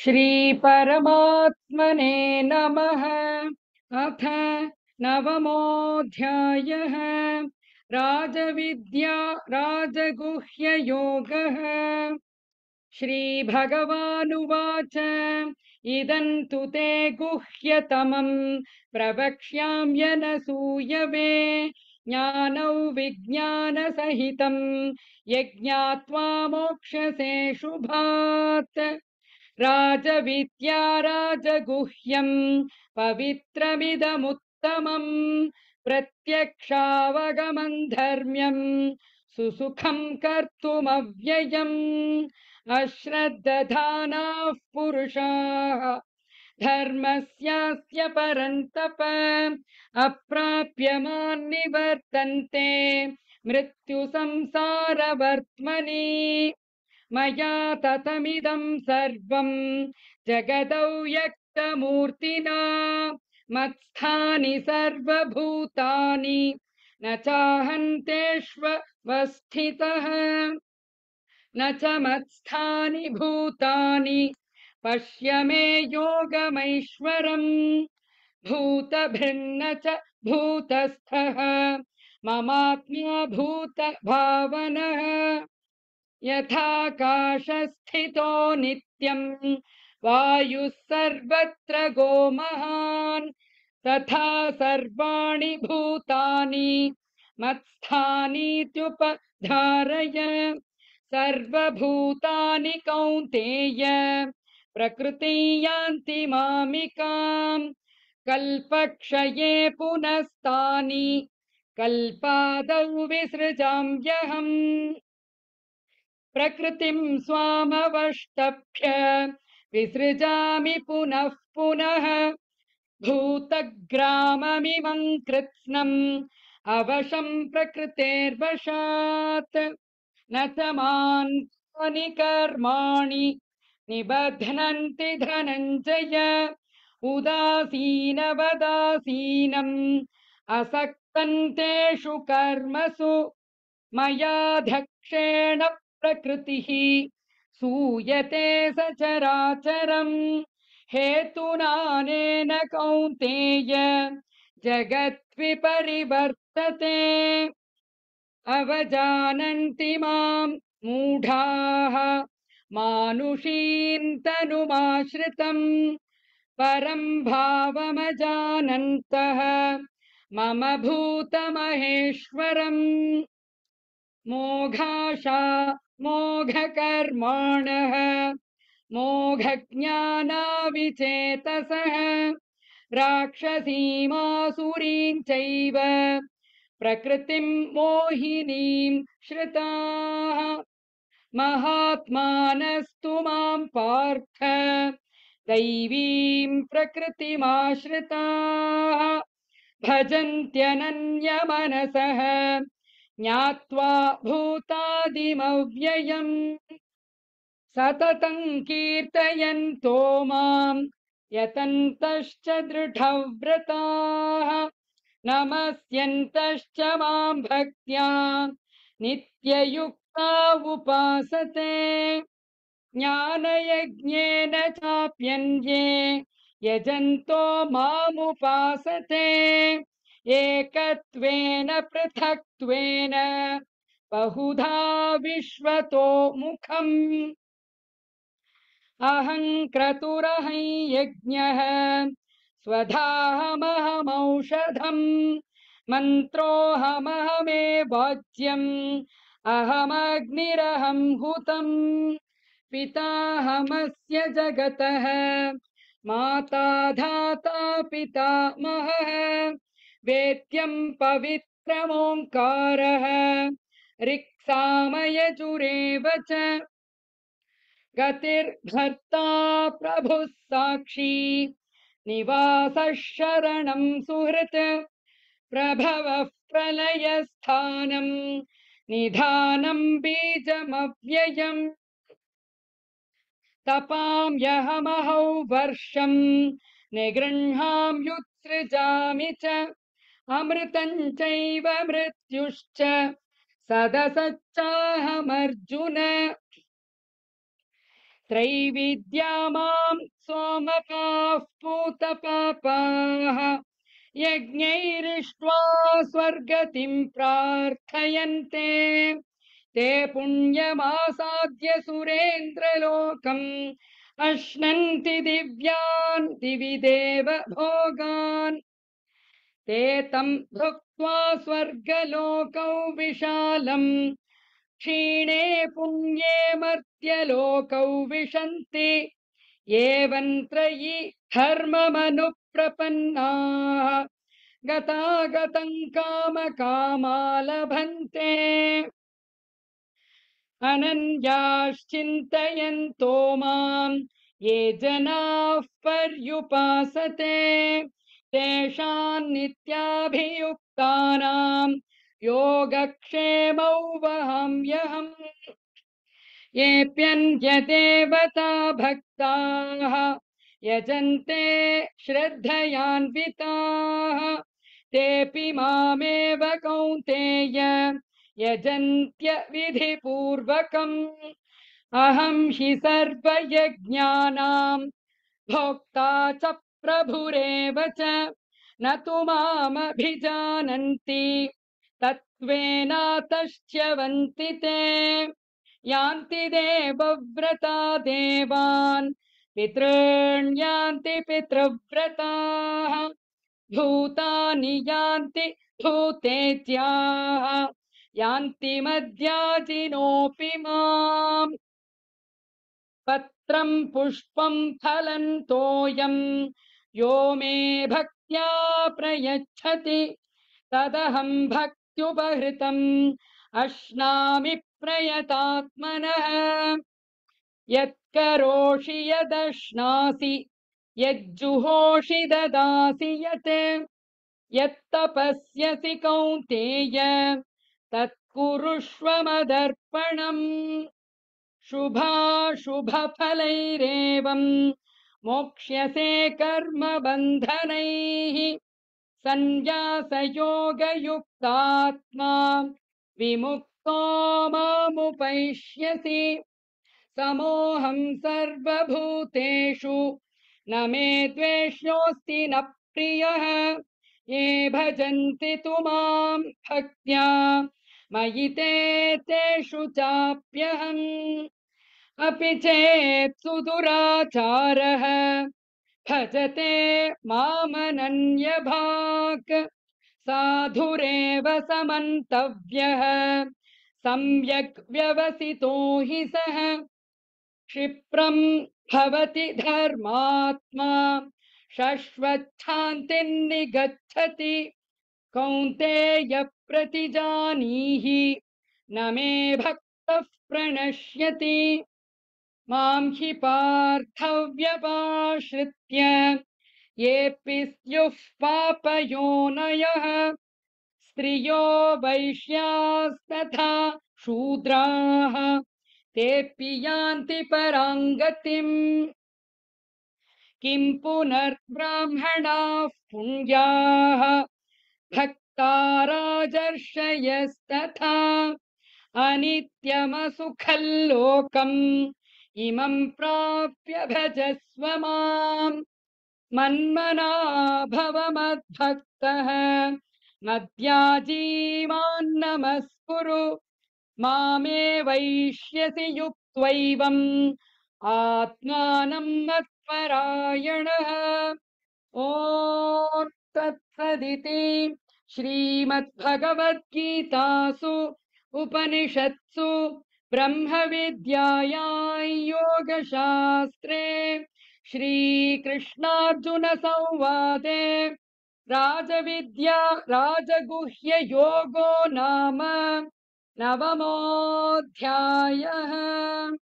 श्री परमात्मने नमः अथ नवमोऽध्यायः राजविद्या राजगुह्ययोगः श्रीभगवानुवाच इदं तु ते गुह्यतमं प्रवक्ष्याम्यनसूयवे ज्ञानौ विज्ञानसहितम् यज्ञात्वा मोक्षसे शुभात् राजविद्या राजगुह्यम् पवित्रमिदमुत्तमम् प्रत्यक्षावगमम् धर्म्यम् सुसुखम् कर्तुमव्ययम् अश्रद्दधानाः पुरुषाः धर्मस्यास्य परन्तप अप्राप्यमान्निवर्तन्ते मृत्युसंसारवर्त्मनि मया ततमिदं सर्वं जगदौ यक्तमूर्तिना मत्स्थानि सर्वभूतानि न चाहन्तेष्वस्थितः न च मत्स्थानि भूतानि पश्य मे योगमैश्वरम् भूतभिन्न च भूतस्थः ममात्म्या भूतभावनः यथाकाशस्थितो नित्यम् वायुः सर्वत्र गोमहान् तथा सर्वाणि भूतानि मत्स्थानीत्युपधारय सर्वभूतानि कौन्तेय प्रकृति यान्ति मामिकाम् कल्पक्षये पुनस्तानि कल्पादौ विसृजाम्यहम् प्रकृतिं स्वामवष्टभ्य विसृजामि पुनः पुनः भूतग्राममिमं कृत्स्नम् अवशं प्रकृतेर्वशात् न च मान्यानि कर्माणि निबध्नन्ति धनञ्जय उदासीनवदासीनम् असक्तन्तेषु कर्मसु मया धक्षेण प्रकृतिः सूयते सचराचरम् हेतुनानेन कौन्तेय जगद्विपरिवर्तते अवजानन्ति माम् मूढाः मनुषी तनुमाश्रितम् परम् भावमजानन्तः मम भूतमहेश्वरम् मोघाशा मोघकर्माणः मोघज्ञानाविचेतसः राक्षसीमासुरीं चैव प्रकृतिं मोहिनीं श्रुताः महात्मानस्तु माम् पार्थ दैवीम् प्रकृतिमाश्रिताः भजन्त्यनन्यमनसः ज्ञात्वा भूतादिमव्ययम् सततं कीर्तयन्तो माम् यतन्तश्च दृढव्रताः नमस्यन्तश्च माम् भक्त्या नित्ययुक् उपासते ज्ञानयज्ञेन चाप्यन्ये यजन्तो मामुपासते एकत्वेन पृथक्त्वेन बहुधा विश्वतो मुखम् अहं क्रतुरहं यज्ञः स्वधाहमहमौषधम् मन्त्रोऽहमहमे वाच्यम् अहमग्निरहं हूत पिता जगत माता धाता पिता मह वेद्यम पवित्रमोकार च गतिर्भर्ता प्रभु साक्षी शरण सुहृत प्रभव प्रलय प्रलयस्थानम् निधानं बीजमव्ययम् तपाम्यहमहौ वर्षम् निगृह्णाम्युत्सृजामि च अमृतम् चैव मृत्युश्च सदसच्चाहमर्जुन त्रैविद्या माम् सोमकाः पूतपापाः यज्ञैरिष्ट्वा स्वर्गतिं प्रार्थयन्ते ते पुण्यमासाद्य सुरेन्द्रलोकम् अश्नन्ति दिव्यान् दिवि देव भोगान् ते तम् भुक्त्वा स्वर्गलोकौ विशालम् क्षीणे पुण्ये मर्त्यलोकौ विशन्ति एवन्त्रयि धर्ममनुप्रपन्नाः गतागतं काम कामालभन्ते अनन्याश्चिन्तयन्तो माम् ये जनाः पर्युपासते तेषाम् नित्याभियुक्तानाम् योगक्षेमौ वहाम्यहम् येऽप्यन्यदेवता भक्ताः यजन्ते श्रद्धयान्विताः तेऽपि मामेव कौन्तेय यजन्त्य विधिपूर्वकम् अहं हि सर्वयज्ञानां भोक्ता च प्रभुरेव च न तु मामभिजानन्ति तत्त्वेनातश्च्यवन्ति ते यान्ति देवव्रता देवान् पितॄण्यान्ति पितृव्रताः भूतानि यान्ति भूतेत्याः यान्ति मध्याजिनोऽपि माम् पत्रम् पुष्पम् फलम् तोयम् यो मे भक्त्या प्रयच्छति तदहम् भक्त्युपहृतम् अश्नामि प्रयतात्मनः यत्करोषि यदश्नासि यज्जुहोषि ददासि यत् यत्तपस्यसि कौन्तेय तत्कुरुष्वमदर्पणम् शुभाशुभफलैरेवम् मोक्ष्यसे कर्मबन्धनैः सन्न्यासयोगयुक्तात्मा विमुक्तो मामुपैष्यसि सर्वभूतेषु न मे द्वेष्योऽस्ति न प्रियः ये भजन्ति तु मां भक्त्या मयि ते तेषु चाप्यहम् अपि चेत् सुदुराचारः भजते मामनन्यभाक् साधुरेव समन्तव्यः सम्यक् व्यवसितो हि सः क्षिप्रम् भवति धर्मात्मा शश्वत्थान्तिर्निगच्छति कौन्तेय प्रतिजानीहि न मे भक्तः प्रणश्यति मां हि पार्थव्यपाश्रित्य येऽपि स्युः पापयोनयः स्त्रियो वैश्यास्तथा शूद्राः तेऽपि यान्ति पराङ्गतिम् किम् पुनर्ब्राह्मणाः पुण्याः भक्ता राजर्षयस्तथा अनित्यमसुखल्लोकम् इमम् प्राप्य भजस्व माम् मन्मना भव मद्भक्तः मामे वैश्यसि युक्त्वैवम् आत्मानम् मत्परायणः ॐ तत्सदिति श्रीमद्भगवद्गीतासु उपनिषत्सु ब्रह्मविद्यायां श्रीकृष्णार्जुनसंवादे राजविद्या राजगुह्ययोगो नाम नवमोऽध्यायः